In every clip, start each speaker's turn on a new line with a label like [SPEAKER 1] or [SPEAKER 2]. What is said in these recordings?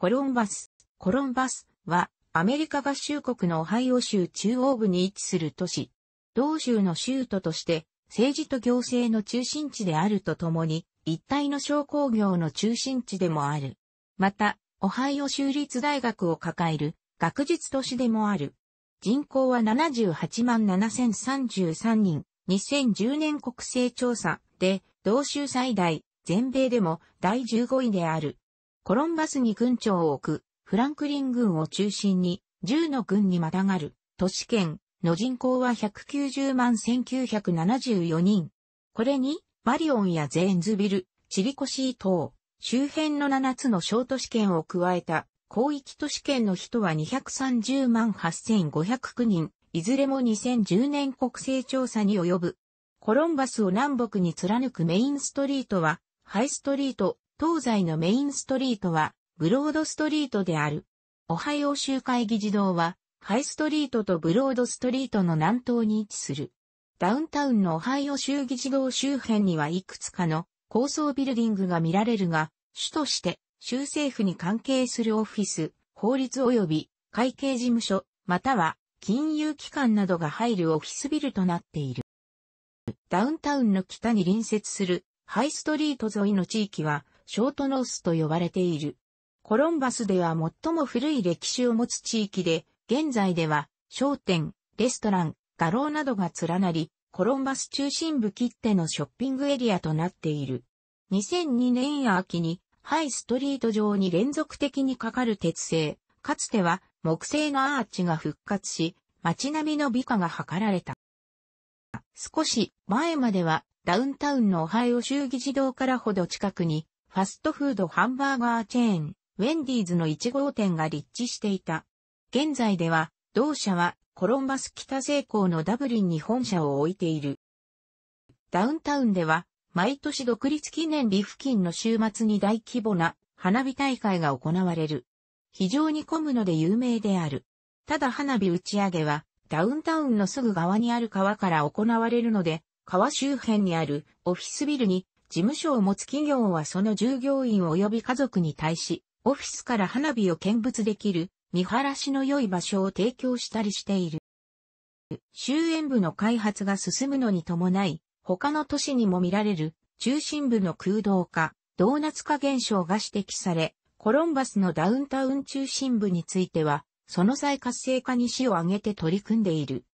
[SPEAKER 1] コロンバス。コロンバスはアメリカ合衆国のオハイオ州中央部に位置する都市。同州の州都として政治と行政の中心地であるとともに一体の商工業の中心地でもある。また、オハイオ州立大学を抱える学術都市でもある。人口は78万7033人。2010年国勢調査で同州最大、全米でも第15位である。コロンバスに軍庁を置く、フランクリン軍を中心に、10の軍にまたがる、都市圏の人口は190万1974人。これに、マリオンやゼーンズビル、チリコシー島、周辺の7つの小都市圏を加えた、広域都市圏の人は230万8509人、いずれも2010年国勢調査に及ぶ。コロンバスを南北に貫くメインストリートは、ハイストリート、東西のメインストリートは、ブロードストリートである。オハイオ州会議事堂は、ハイストリートとブロードストリートの南東に位置する。ダウンタウンのオハイオ州議事堂周辺にはいくつかの高層ビルディングが見られるが、主として州政府に関係するオフィス、法律及び会計事務所、または金融機関などが入るオフィスビルとなっている。ダウンタウンの北に隣接するハイストリート沿いの地域はショートノースと呼ばれている。コロンバスでは最も古い歴史を持つ地域で、現在では商店、レストラン、画廊などが連なり、コロンバス中心部切ってのショッピングエリアとなっている。2002年秋にハイストリート上に連続的にかかる鉄製、かつては木製のアーチが復活し、街並みの美化が図られた。少し前まではダウンタウンのオハイオ州議事堂からほど近くにファストフードハンバーガーチェーン、ウェンディーズの1号店が立地していた。現在では、同社はコロンバス北西港のダブリンに本社を置いている。ダウンタウンでは、毎年独立記念日付近の週末に大規模な花火大会が行われる。非常に混むので有名である。ただ花火打ち上げは、ダウンタウンのすぐ側にある川から行われるので、川周辺にあるオフィスビルに事務所を持つ企業はその従業員及び家族に対し、オフィスから花火を見物できる、見晴らしの良い場所を提供したりしている。終焉部の開発が進むのに伴い、他の都市にも見られる中心部の空洞化、ドーナツ化現象が指摘され、コロンバスのダウンタウン中心部については、その再活性化に死を挙げて取り組んでいる。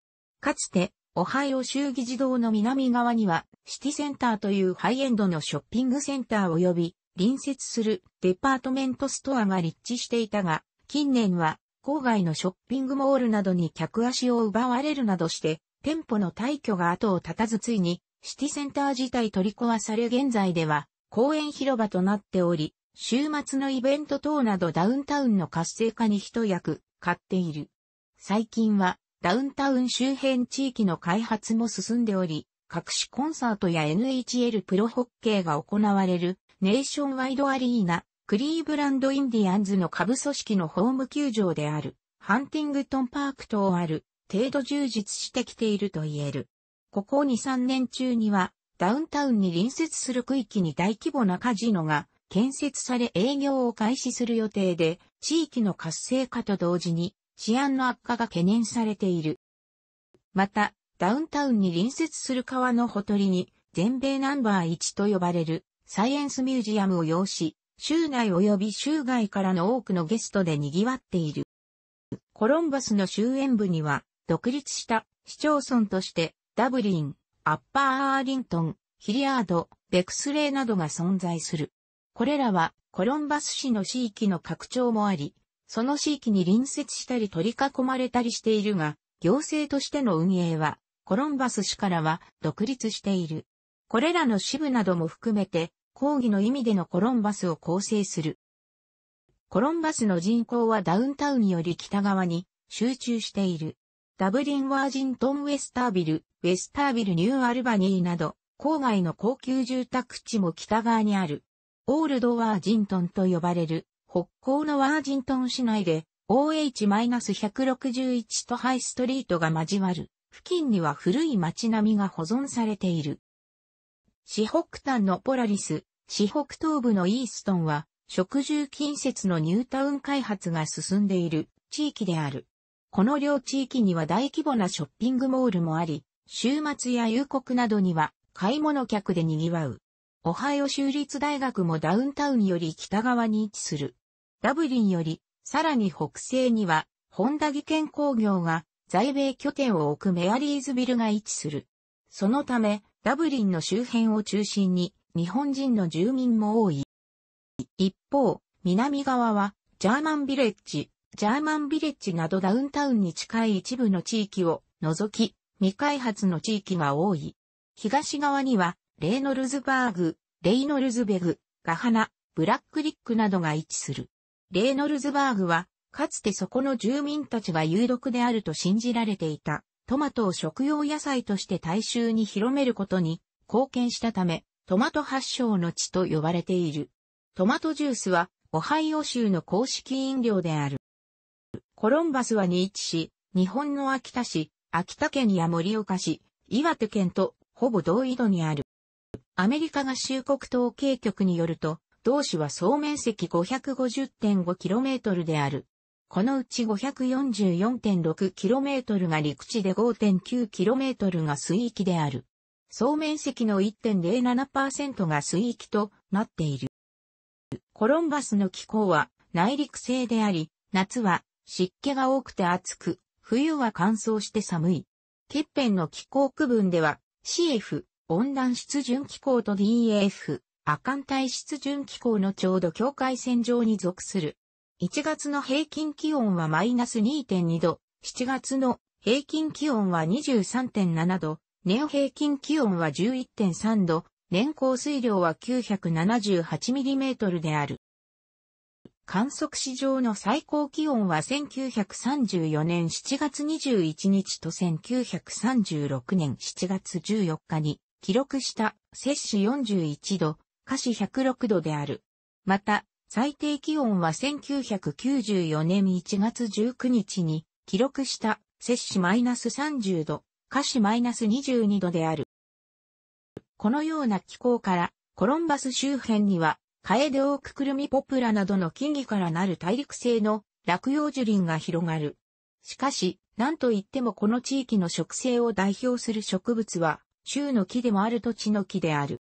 [SPEAKER 1] かつて、オハイオ州議事堂の南側には、シティセンターというハイエンドのショッピングセンター及び、隣接するデパートメントストアが立地していたが、近年は、郊外のショッピングモールなどに客足を奪われるなどして、店舗の退去が後を絶たずついに、シティセンター自体取り壊され現在では、公園広場となっており、週末のイベント等などダウンタウンの活性化に一役買っている。最近はダウンタウン周辺地域の開発も進んでおり、各種コンサートや NHL プロホッケーが行われるネーションワイドアリーナ、クリーブランドインディアンズの下部組織のホーム球場である、ハンティングトンパーク等ある、程度充実してきていると言える。ここ2、3年中には、ダウンタウンに隣接する区域に大規模なカジノが建設され営業を開始する予定で、地域の活性化と同時に治安の悪化が懸念されている。また、ダウンタウンに隣接する川のほとりに、全米ナンバー1と呼ばれるサイエンスミュージアムを要し、州内及び州外からの多くのゲストで賑わっている。コロンバスの周辺部には、独立した市町村として、ダブリン、アッパーアーリントン、ヒリアード、ベクスレーなどが存在する。これらはコロンバス市の地域の拡張もあり、その地域に隣接したり取り囲まれたりしているが、行政としての運営は、コロンバス市からは独立している。これらの支部なども含めて、抗議の意味でのコロンバスを構成する。コロンバスの人口はダウンタウンより北側に集中している。ダブリン・ワージントン・ウェスタービル、ウェスタービル・ニュー・アルバニーなど、郊外の高級住宅地も北側にある。オールド・ワージントンと呼ばれる北港のワージントン市内で OH-161 とハイストリートが交わる。付近には古い街並みが保存されている。四北端のポラリス、四北東部のイーストンは、食住近接のニュータウン開発が進んでいる地域である。この両地域には大規模なショッピングモールもあり、週末や夕刻などには買い物客で賑わう。オハイオ州立大学もダウンタウンより北側に位置する。ダブリンより、さらに北西には、ホンダ技研工業が、在米拠点を置くメアリーズビルが位置する。そのため、ダブリンの周辺を中心に、日本人の住民も多い。一方、南側は、ジャーマンビレッジ、ジャーマンビレッジなどダウンタウンに近い一部の地域を除き、未開発の地域が多い。東側には、レイノルズバーグ、レイノルズベグ、ガハナ、ブラックリックなどが位置する。レーノルズバーグは、かつてそこの住民たちが有毒であると信じられていた、トマトを食用野菜として大衆に広めることに貢献したため、トマト発祥の地と呼ばれている。トマトジュースは、オハイオ州の公式飲料である。コロンバスは日市、日本の秋田市、秋田県や盛岡市、岩手県とほぼ同緯度にある。アメリカ合衆国統計局によると、同市は総面積 550.5km である。このうち 544.6km が陸地で 5.9km が水域である。総面積の1.07%が水域となっている。コロンバスの気候は内陸性であり、夏は湿気が多くて暑く、冬は乾燥して寒い。欠片の気候区分では CF、温暖湿潤気候と DF a、亜寒帯湿潤気候のちょうど境界線上に属する。1月の平均気温はマイナス2.2度、7月の平均気温は23.7度、ネオ平均気温は11.3度、年降水量は 978mm である。観測史上の最高気温は1934年7月21日と1936年7月14日に記録した摂氏41度、華氏106度である。また、最低気温は1994年1月19日に記録した摂氏マイナス30度、華氏マイナス22度である。このような気候から、コロンバス周辺には、カエデオーククルミポプラなどの木々からなる大陸性の落葉樹林が広がる。しかし、なんといってもこの地域の植生を代表する植物は、州の木でもある土地の木である。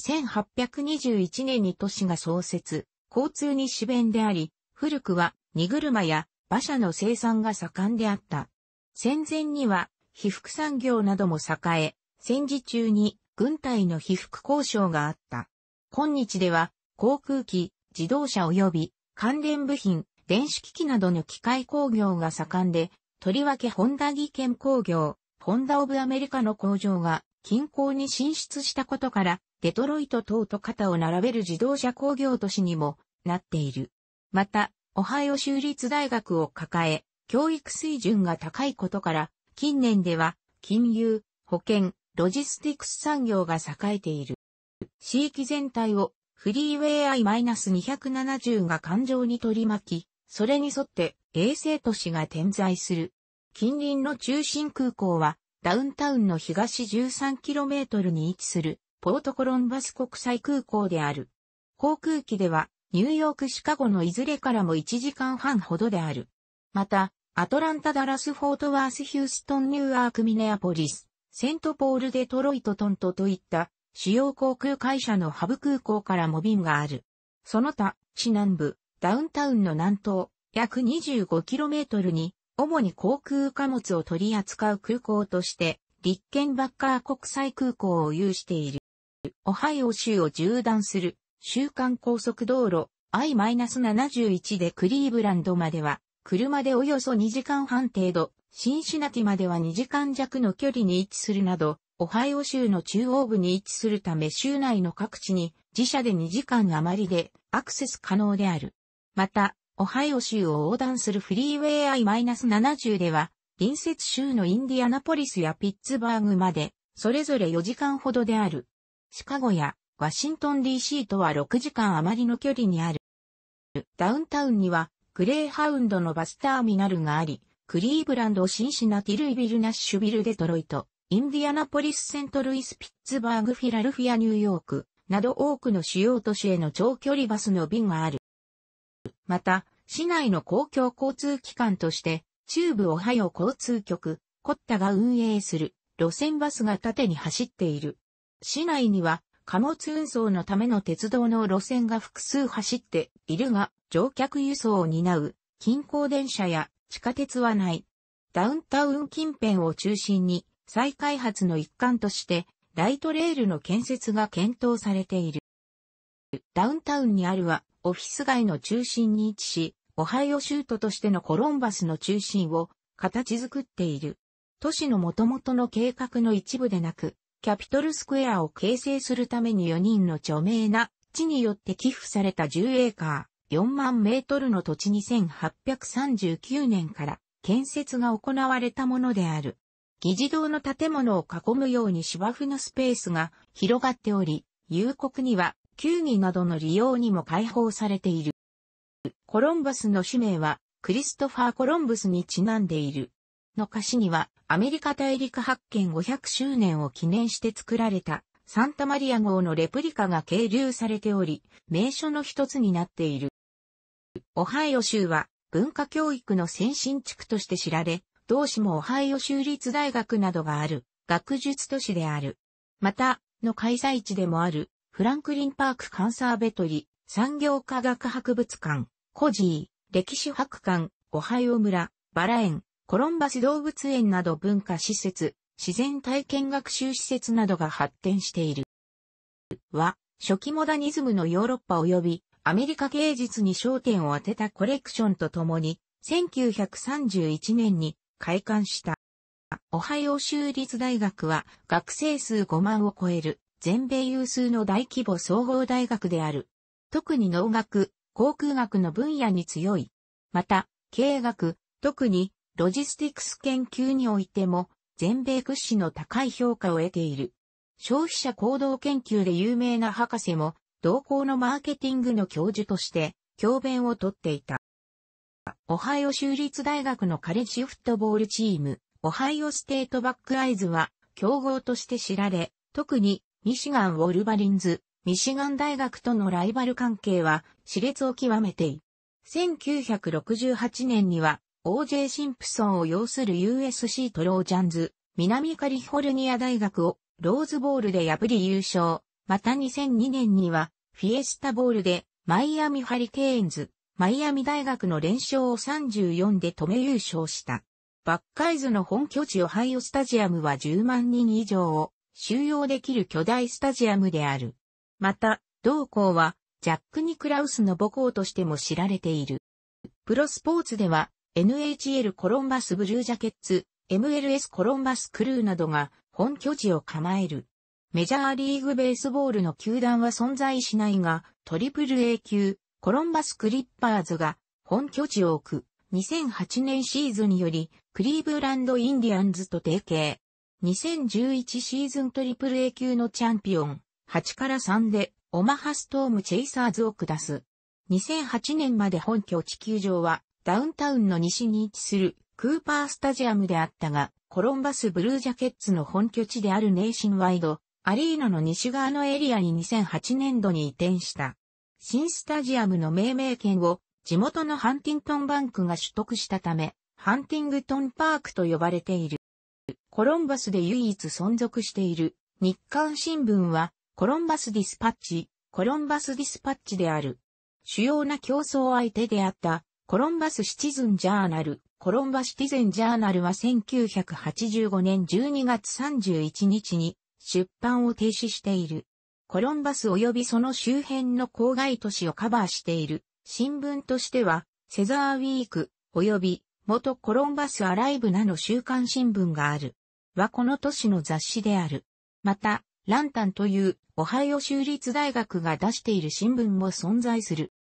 [SPEAKER 1] 1821年に都市が創設、交通に主弁であり、古くは荷車や馬車の生産が盛んであった。戦前には、被服産業なども栄え、戦時中に軍隊の被服交渉があった。今日では、航空機、自動車及び関連部品、電子機器などの機械工業が盛んで、とりわけホンダ技研工業、ホンダオブアメリカの工場が近郊に進出したことから、デトロイト等と肩を並べる自動車工業都市にもなっている。また、オハイオ州立大学を抱え、教育水準が高いことから、近年では、金融、保険、ロジスティクス産業が栄えている。地域全体をフリーウェイアイ2 7 0が環状に取り巻き、それに沿って衛星都市が点在する。近隣の中心空港はダウンタウンの東 13km に位置するポートコロンバス国際空港である。航空機ではニューヨークシカゴのいずれからも1時間半ほどである。また、アトランタダラスフォートワースヒューストンニューアークミネアポリス、セントポールデトロイトトントといった主要航空会社のハブ空港からも便がある。その他、市南部、ダウンタウンの南東、約 25km に、主に航空貨物を取り扱う空港として、立憲バッカー国際空港を有している。オハイオ州を縦断する、週間高速道路 I-71 でクリーブランドまでは、車でおよそ2時間半程度、シンシナティまでは2時間弱の距離に位置するなど、オハイオ州の中央部に位置するため州内の各地に自社で2時間余りでアクセス可能である。また、オハイオ州を横断するフリーウェイ I-70 では、隣接州のインディアナポリスやピッツバーグまで、それぞれ4時間ほどである。シカゴやワシントン DC とは6時間余りの距離にある。ダウンタウンには、グレーハウンドのバスターミナルがあり、クリーブランド、シンシナティ、ルイビル、ナッシュビル、デトロイト、インディアナポリス、セントルイス、ピッツバーグ、フィラルフィア、ニューヨーク、など多くの主要都市への長距離バスの便がある。また、市内の公共交通機関として、中部オハイオ交通局、コッタが運営する路線バスが縦に走っている。市内には貨物運送のための鉄道の路線が複数走っているが、乗客輸送を担う近郊電車や地下鉄はない。ダウンタウン近辺を中心に再開発の一環としてライトレールの建設が検討されている。ダウンタウンにあるはオフィス街の中心に位置し、オハイオ州都としてのコロンバスの中心を形作っている。都市の元々の計画の一部でなく、キャピトルスクエアを形成するために4人の著名な地によって寄付された10エーカー、4万メートルの土地に1839年から建設が行われたものである。議事堂の建物を囲むように芝生のスペースが広がっており、夕刻には球技などの利用にも開放されている。コロンバスの使命は、クリストファー・コロンブスにちなんでいる。の歌詞には、アメリカ大陸発見500周年を記念して作られた、サンタマリア号のレプリカが係留されており、名所の一つになっている。オハイオ州は、文化教育の先進地区として知られ、同市もオハイオ州立大学などがある、学術都市である。また、の開催地でもある、フランクリンパークカンサーベトリ、産業科学博物館、コジー、歴史博館、オハイオ村、バラ園、コロンバス動物園など文化施設、自然体験学習施設などが発展している。は、初期モダニズムのヨーロッパ及びアメリカ芸術に焦点を当てたコレクションとともに、1931年に開館した。オハイオ州立大学は学生数5万を超える全米有数の大規模総合大学である。特に農学、航空学の分野に強い。また、経営学、特にロジスティクス研究においても、全米屈指の高い評価を得ている。消費者行動研究で有名な博士も、同校のマーケティングの教授として、教鞭をとっていた。オハイオ州立大学のカレッジフットボールチーム、オハイオステートバックアイズは、競合として知られ、特にミシガン・ウォルバリンズ、ミシガン大学とのライバル関係は熾烈を極めてい。1968年には OJ シンプソンを擁する USC トロージャンズ、南カリフォルニア大学をローズボールで破り優勝。また2002年にはフィエスタボールでマイアミハリケーンズ、マイアミ大学の連勝を34で止め優勝した。バッカイズの本拠地オハイオスタジアムは10万人以上を収容できる巨大スタジアムである。また、同校は、ジャック・ニクラウスの母校としても知られている。プロスポーツでは、NHL コロンバスブルージャケッツ、MLS コロンバスクルーなどが本拠地を構える。メジャーリーグベースボールの球団は存在しないが、トリプル A 級、コロンバスクリッパーズが本拠地を置く。2008年シーズンよりクリーブランド・インディアンズと提携。2011シーズントリプル A 級のチャンピオン、8から3で、オマハストームチェイサーズを下す。2008年まで本拠地球場は、ダウンタウンの西に位置する、クーパースタジアムであったが、コロンバスブルージャケッツの本拠地であるネーシンワイド、アリーナの西側のエリアに2008年度に移転した。新スタジアムの命名権を地元のハンティントンバンクが取得したため、ハンティングトンパークと呼ばれている。コロンバスで唯一存続している日刊新聞はコロンバスディスパッチ、コロンバスディスパッチである。主要な競争相手であったコロンバスシチズンジャーナル、コロンバシティゼンジャーナルは1985年12月31日に出版を停止している。コロンバス及びその周辺の郊外都市をカバーしている新聞としては、セザーウィーク及び元コロンバスアライブなの週刊新聞がある。はこの都市の雑誌である。また、ランタンというオハイオ州立大学が出している新聞も存在する。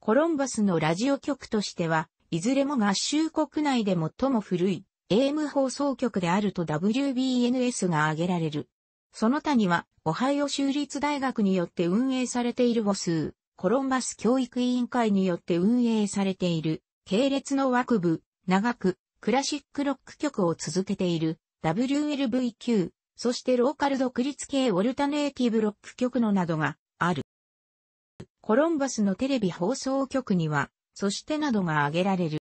[SPEAKER 1] コロンバスのラジオ局としては、いずれも合衆国内で最も古い AM 放送局であると WBNS が挙げられる。その他には、オハイオ州立大学によって運営されている母数、コロンバス教育委員会によって運営されている、系列の枠部、長く、クラシックロック曲を続けている WLVQ、そしてローカル独立系オルタネーティブロック曲のなどがある。コロンバスのテレビ放送局には、そしてなどが挙げられる。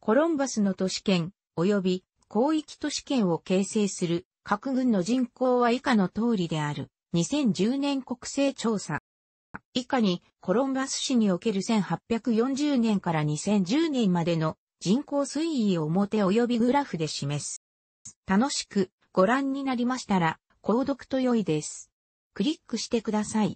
[SPEAKER 1] コロンバスの都市圏、及び広域都市圏を形成する各軍の人口は以下の通りである。2010年国勢調査。以下にコロンバス市における1840年から2010年までの人口推移表及びグラフで示す。楽しくご覧になりましたら、購読と良いです。クリックしてください。